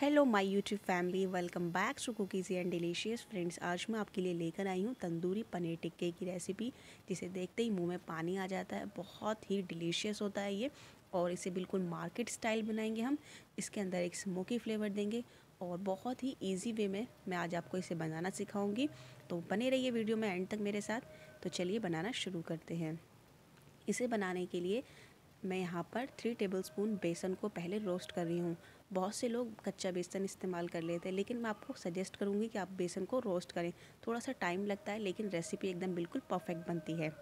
hello my YouTube family welcome back to cookies and delicious friends आज मैं आपके लिए लेकर आई हूँ तंदूरी पनीर टिक्के की रेसिपी जिसे देखते ही मुंह में पानी आ जाता है बहुत ही डिलीशियस होता है ये और इसे बिल्कुल मार्केट स्टाइल बनाएंगे हम इसके अंदर एक स्मोकी फ्लेवर देंगे और बहुत ही ईजी वे में मैं आज आपको इसे बनाना सिखाऊँगी तो बने रहिए वीडियो में एंड तक मेरे साथ तो चलिए बनाना शुरू करते हैं इसे बनाने के लिए मैं यहाँ पर थ्री टेबल स्पून बेसन को पहले रोस्ट कर रही हूँ बहुत से लोग कच्चा बेसन इस्तेमाल कर लेते हैं लेकिन मैं आपको सजेस्ट करूँगी कि आप बेसन को रोस्ट करें थोड़ा सा टाइम लगता है लेकिन रेसिपी एकदम बिल्कुल परफेक्ट बनती है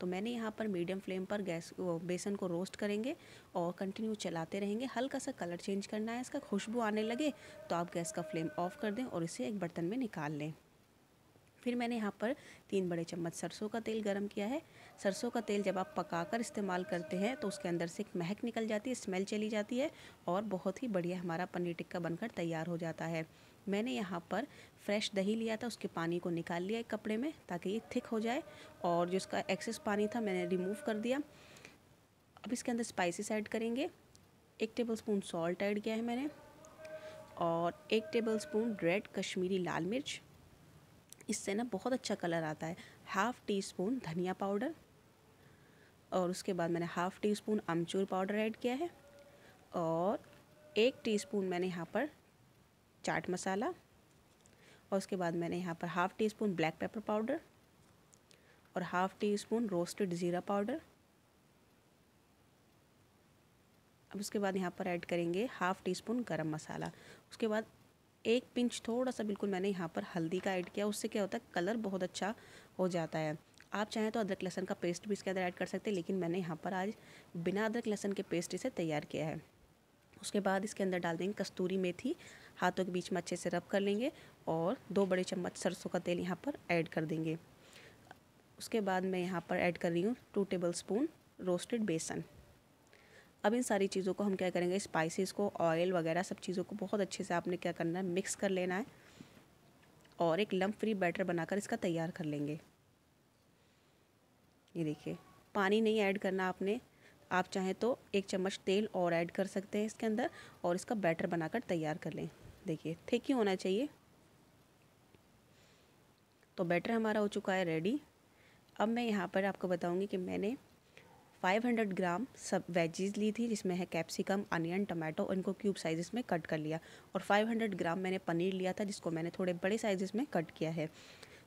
तो मैंने यहाँ पर मीडियम फ्लेम पर गैस बेसन को रोस्ट करेंगे और कंटिन्यू चलाते रहेंगे हल्का सा कलर चेंज करना है इसका खुशबू आने लगे तो आप गैस का फ्लेम ऑफ कर दें और इसे एक बर्तन में निकाल लें फिर मैंने यहाँ पर तीन बड़े चम्मच सरसों का तेल गर्म किया है सरसों का तेल जब आप पका कर इस्तेमाल करते हैं तो उसके अंदर से एक महक निकल जाती है स्मेल चली जाती है और बहुत ही बढ़िया हमारा पनीर टिक्का बनकर तैयार हो जाता है मैंने यहाँ पर फ्रेश दही लिया था उसके पानी को निकाल लिया एक कपड़े में ताकि ये थिक हो जाए और जो इसका एक्सेस पानी था मैंने रिमूव कर दिया अब इसके अंदर स्पाइसिस ऐड करेंगे एक टेबल स्पून सॉल्ट ऐड किया है मैंने और एक टेबल स्पून रेड कश्मीरी लाल मिर्च इससे ना बहुत अच्छा कलर आता है हाफ़ टी स्पून धनिया पाउडर और उसके बाद मैंने हाफ़ टी स्पून अमचूर पाउडर ऐड किया है और एक टीस्पून मैंने यहाँ पर चाट मसाला और उसके बाद मैंने यहाँ पर half teaspoon black pepper powder और हाफ़ टी स्पून रोस्टेड ज़ीरा पाउडर अब उसके बाद यहाँ पर ऐड करेंगे हाफ़ टी स्पून गरम मसाला उसके बाद एक पिंच थोड़ा सा बिल्कुल मैंने यहाँ पर हल्दी का ऐड किया उससे क्या होता है कलर बहुत अच्छा हो जाता है आप चाहें तो अदरक लहसन का पेस्ट भी इसके अंदर ऐड कर सकते हैं लेकिन मैंने यहाँ पर आज बिना अदरक लहसन के पेस्ट इसे तैयार किया है उसके बाद इसके अंदर डाल देंगे कस्तूरी मेथी हाथों के बीच में अच्छे से रब कर लेंगे और दो बड़े चम्मच सरसों का तेल यहाँ पर ऐड कर देंगे उसके बाद मैं यहाँ पर ऐड कर रही हूँ टू टेबल स्पून रोस्टेड बेसन अब इन सारी चीज़ों को हम क्या करेंगे स्पाइसेस को ऑयल वगैरह सब चीज़ों को बहुत अच्छे से आपने क्या करना है मिक्स कर लेना है और एक लम्प फ्री बैटर बनाकर इसका तैयार कर लेंगे ये देखिए पानी नहीं ऐड करना आपने आप चाहें तो एक चम्मच तेल और ऐड कर सकते हैं इसके अंदर और इसका बैटर बनाकर तैयार कर लें देखिए ठीक ही होना चाहिए तो बैटर हमारा हो चुका है रेडी अब मैं यहाँ पर आपको बताऊँगी कि मैंने 500 ग्राम सब वेजीज ली थी जिसमें है कैप्सिकम अनियन टमाटो इनको क्यूब साइज़ में कट कर लिया और 500 ग्राम मैंने पनीर लिया था जिसको मैंने थोड़े बड़े साइज़ में कट किया है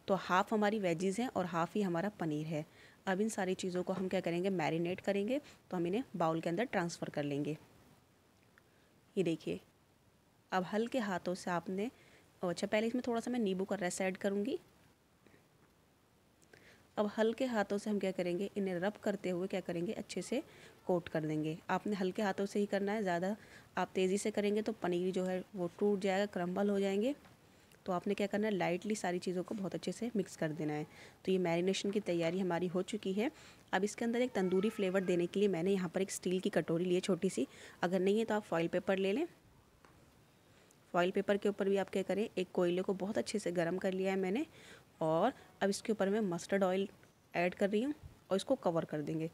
तो हाफ़ हमारी वेजीज़ हैं और हाफ़ ही हमारा पनीर है अब इन सारी चीज़ों को हम क्या करेंगे मैरिनेट करेंगे तो हम इन्हें बाउल के अंदर ट्रांसफ़र कर लेंगे ये देखिए अब हल्के हाथों से आपने अच्छा पहले इसमें थोड़ा सा मैं नींबू का रस ऐड करूँगी अब हल्के हाथों से हम क्या करेंगे इन्हें रब करते हुए क्या करेंगे अच्छे से कोट कर देंगे आपने हल्के हाथों से ही करना है ज़्यादा आप तेज़ी से करेंगे तो पनीर जो है वो टूट जाएगा क्रम्बल हो जाएंगे तो आपने क्या करना है लाइटली सारी चीज़ों को बहुत अच्छे से मिक्स कर देना है तो ये मैरिनेशन की तैयारी हमारी हो चुकी है अब इसके अंदर एक तंदूरी फ्लेवर देने के लिए मैंने यहाँ पर एक स्टील की कटोरी ली है छोटी सी अगर नहीं है तो आप फॉइल पेपर ले लें फॉइल पेपर के ऊपर भी आप क्या करें एक कोयले को बहुत अच्छे से गर्म कर लिया है मैंने और अब इसके ऊपर मैं मस्टर्ड ऑयल ऐड कर रही हूँ और इसको कवर कर देंगे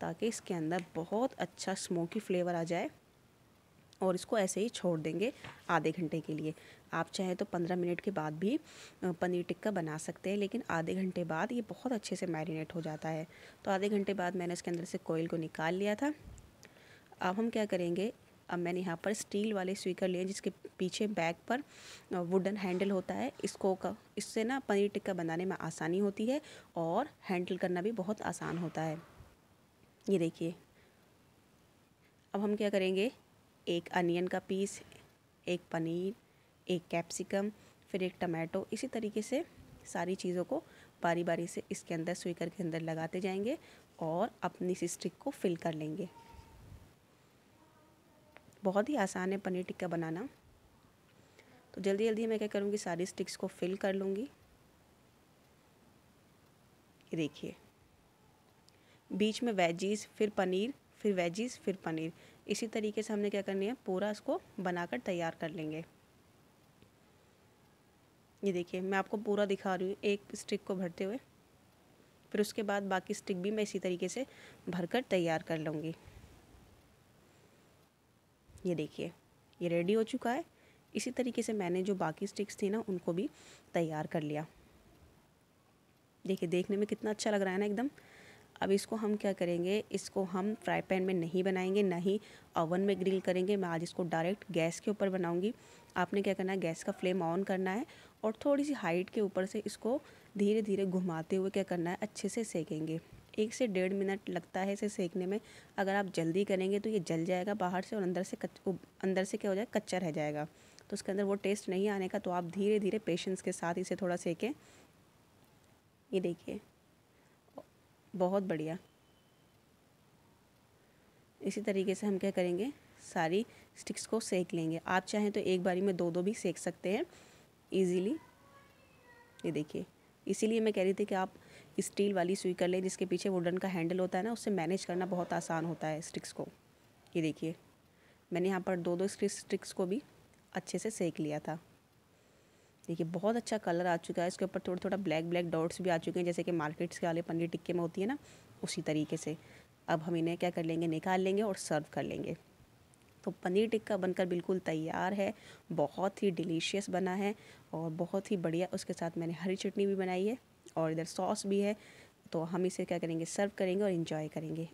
ताकि इसके अंदर बहुत अच्छा स्मोकी फ्लेवर आ जाए और इसको ऐसे ही छोड़ देंगे आधे घंटे के लिए आप चाहें तो पंद्रह मिनट के बाद भी पनीर टिक्का बना सकते हैं लेकिन आधे घंटे बाद ये बहुत अच्छे से मैरिनेट हो जाता है तो आधे घंटे बाद मैंने इसके अंदर से कोयल को निकाल लिया था अब हम क्या करेंगे अब मैंने यहाँ पर स्टील वाले स्वीकर लिए जिसके पीछे बैक पर वुडन हैंडल होता है इसको का इससे ना पनीर टिक्का बनाने में आसानी होती है और हैंडल करना भी बहुत आसान होता है ये देखिए अब हम क्या करेंगे एक अनियन का पीस एक पनीर एक कैप्सिकम फिर एक टमाटो इसी तरीके से सारी चीज़ों को बारी बारी से इसके अंदर स्वीकर के अंदर लगाते जाएंगे और अपनी स्टिक को फिल कर लेंगे बहुत ही आसान है पनीर टिक्का बनाना तो जल्दी जल्दी मैं क्या करूँगी सारी स्टिक्स को फिल कर लूँगी देखिए बीच में वेजीज फिर पनीर फिर वेजीज फिर पनीर इसी तरीके से हमने क्या करनी है पूरा इसको बनाकर तैयार कर लेंगे ये देखिए मैं आपको पूरा दिखा रही हूँ एक स्टिक को भरते हुए फिर उसके बाद बाकी स्टिक भी मैं इसी तरीके से भरकर तैयार कर लूँगी ये देखिए ये रेडी हो चुका है इसी तरीके से मैंने जो बाकी स्टिक्स थी ना उनको भी तैयार कर लिया देखिए देखने में कितना अच्छा लग रहा है ना एकदम अब इसको हम क्या करेंगे इसको हम फ्राई पैन में नहीं बनाएंगे ना ही ओवन में ग्रिल करेंगे मैं आज इसको डायरेक्ट गैस के ऊपर बनाऊंगी आपने क्या करना है गैस का फ्लेम ऑन करना है और थोड़ी सी हाइट के ऊपर से इसको धीरे धीरे घुमाते हुए क्या करना है अच्छे से सेकेंगे एक से डेढ़ मिनट लगता है इसे सेकने में अगर आप जल्दी करेंगे तो ये जल जाएगा बाहर से और अंदर से कच अंदर से क्या हो जाएगा कच्चा रह जाएगा तो उसके अंदर वो टेस्ट नहीं आने का तो आप धीरे धीरे पेशेंस के साथ इसे थोड़ा सेकें ये देखिए बहुत बढ़िया इसी तरीके से हम क्या करेंगे सारी स्टिक्स को सेक लेंगे आप चाहें तो एक बारी में दो दो भी सेक सकते हैं इजीली ये देखिए इसीलिए मैं कह रही थी कि आप स्टील वाली सुई कर ले जिसके पीछे वुडन का हैंडल होता है ना उससे मैनेज करना बहुत आसान होता है स्टिक्स को ये देखिए मैंने यहाँ पर दो दो स्टिक्स को भी अच्छे से सेक लिया था देखिए बहुत अच्छा कलर आ चुका है इसके ऊपर थोड़ा थोड़ा ब्लैक ब्लैक डॉट्स भी आ चुके हैं जैसे कि मार्केट्स के वाले पनीर टिक्के में होती है ना उसी तरीके से अब हम इन्हें क्या कर लेंगे निकाल लेंगे और सर्व कर लेंगे तो पनीर टिक्का बनकर बिल्कुल तैयार है बहुत ही डिलीशियस बना है और बहुत ही बढ़िया उसके साथ मैंने हरी चटनी भी बनाई है और इधर सॉस भी है तो हम इसे क्या करेंगे सर्व करेंगे और इन्जॉय करेंगे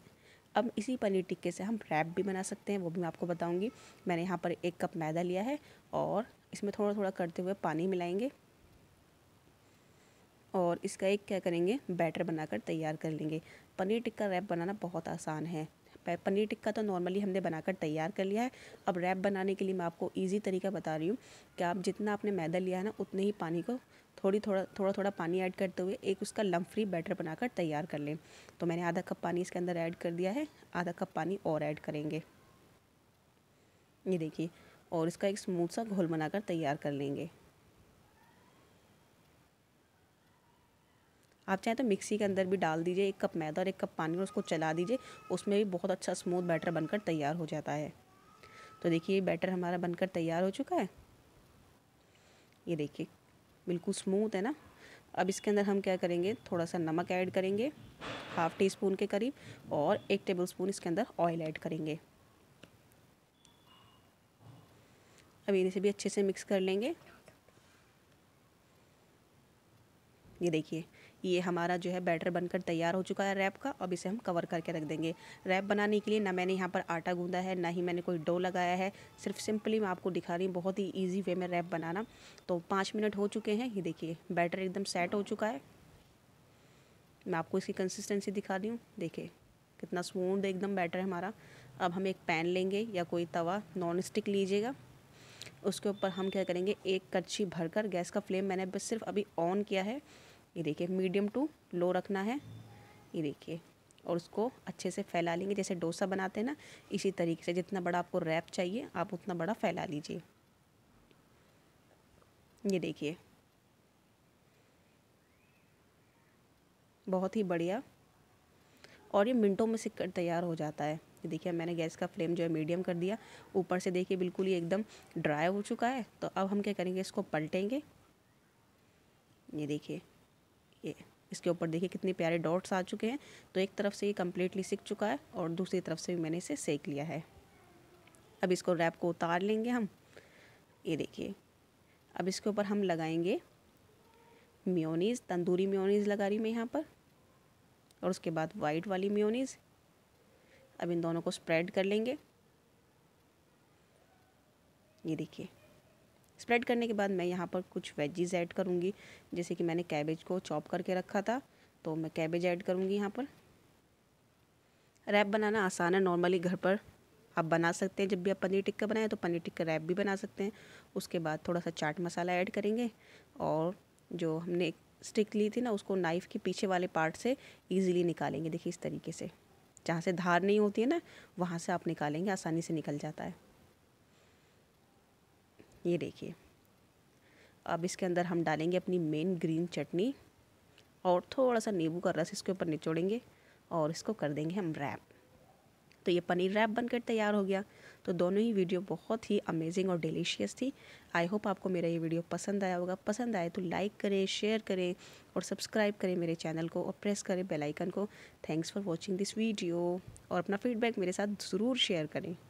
अब इसी पनीर टिक्के से हम रैप भी बना सकते हैं वो भी मैं आपको बताऊंगी मैंने यहाँ पर एक कप मैदा लिया है और इसमें थोड़ा थोड़ा करते हुए पानी मिलाएंगे और इसका एक क्या करेंगे बैटर बनाकर तैयार कर लेंगे पनीर टिक्का रैप बनाना बहुत आसान है है पनीर टिक्का तो नॉर्मली हमने बनाकर तैयार कर लिया है अब रैप बनाने के लिए मैं आपको ईजी तरीका बता रही हूँ कि आप जितना आपने मैदा लिया है ना उतने ही पानी को थोड़ी थोड़ा थोड़ा थोड़ा पानी ऐड करते हुए एक उसका लम फ्री बैटर बनाकर तैयार कर लें तो मैंने आधा कप पानी इसके अंदर ऐड कर दिया है आधा कप पानी और ऐड करेंगे ये देखिए और इसका एक स्मूथ सा घोल बनाकर तैयार कर लेंगे आप चाहें तो मिक्सी के अंदर भी डाल दीजिए एक कप मैदा और एक कप पानी और उसको चला दीजिए उसमें भी बहुत अच्छा स्मूथ बैटर बनकर तैयार हो जाता है तो देखिए बैटर हमारा बनकर तैयार हो चुका है ये देखिए बिल्कुल स्मूथ है ना अब इसके अंदर हम क्या करेंगे थोड़ा सा नमक ऐड करेंगे हाफ़ टी स्पून के करीब और एक टेबल स्पून इसके अंदर ऑयल ऐड करेंगे अब इन्हें से भी अच्छे से मिक्स कर लेंगे ये देखिए ये हमारा जो है बैटर बनकर तैयार हो चुका है रैप का अब इसे हम कवर करके रख देंगे रैप बनाने के लिए ना मैंने यहाँ पर आटा गूंदा है ना ही मैंने कोई डो लगाया है सिर्फ सिंपली मैं आपको दिखा रही हूँ बहुत ही ईजी वे में रैप बनाना तो पाँच मिनट हो चुके हैं ये देखिए बैटर एकदम सेट हो चुका है मैं आपको इसकी कंसिस्टेंसी दिखा रही हूँ देखिए कितना स्मूद एकदम बैटर है हमारा अब हम एक पैन लेंगे या कोई तवा नॉन स्टिक लीजिएगा उसके ऊपर हम क्या करेंगे एक कच्ची भरकर गैस का फ्लेम मैंने बस सिर्फ अभी ऑन किया है ये देखिए मीडियम टू लो रखना है ये देखिए और उसको अच्छे से फैला लेंगे जैसे डोसा बनाते हैं ना इसी तरीके से जितना बड़ा आपको रैप चाहिए आप उतना बड़ा फैला लीजिए ये देखिए बहुत ही बढ़िया और ये मिनटों में सिक्कर तैयार हो जाता है ये देखिए मैंने गैस का फ्लेम जो है मीडियम कर दिया ऊपर से देखिए बिल्कुल ही एकदम ड्राई हो चुका है तो अब हम क्या करेंगे इसको पलटेंगे ये देखिए ये इसके ऊपर देखिए कितने प्यारे डॉट्स आ चुके हैं तो एक तरफ से ये कम्प्लीटली सीख चुका है और दूसरी तरफ से भी मैंने इसे सेक लिया है अब इसको रैप को उतार लेंगे हम ये देखिए अब इसके ऊपर हम लगाएंगे म्योनीज़ तंदूरी म्योनीज़ लगा रही मैं यहाँ पर और उसके बाद वाइट वाली म्योनीज़ अब इन दोनों को स्प्रेड कर लेंगे ये देखिए स्प्रेड करने के बाद मैं यहाँ पर कुछ वेजीज ऐड करूँगी जैसे कि मैंने कैबेज को चॉप करके रखा था तो मैं कैबेज ऐड करूँगी यहाँ पर रैप बनाना आसान है नॉर्मली घर पर आप बना सकते हैं जब भी आप पनीर टिक्का बनाएं तो पनीर टिक्का रैप भी बना सकते हैं उसके बाद थोड़ा सा चाट मसाला ऐड करेंगे और जो हमने स्टिक ली थी ना उसको नाइफ़ के पीछे वाले पार्ट से ईजिली निकालेंगे देखिए इस तरीके से जहाँ से धार नहीं होती है ना वहाँ से आप निकालेंगे आसानी से निकल जाता है ये देखिए अब इसके अंदर हम डालेंगे अपनी मेन ग्रीन चटनी और थोड़ा सा नींबू का रस इसके ऊपर निचोड़ेंगे और इसको कर देंगे हम रैप तो ये पनीर रैप बनकर तैयार हो गया तो दोनों ही वीडियो बहुत ही अमेजिंग और डिलीशियस थी आई होप आपको मेरा ये वीडियो पसंद आया होगा पसंद आए तो लाइक करें शेयर करें और सब्सक्राइब करें मेरे चैनल को और प्रेस करें बेल आइकन को thanks for watching this video और अपना फीडबैक मेरे साथ ज़रूर शेयर करें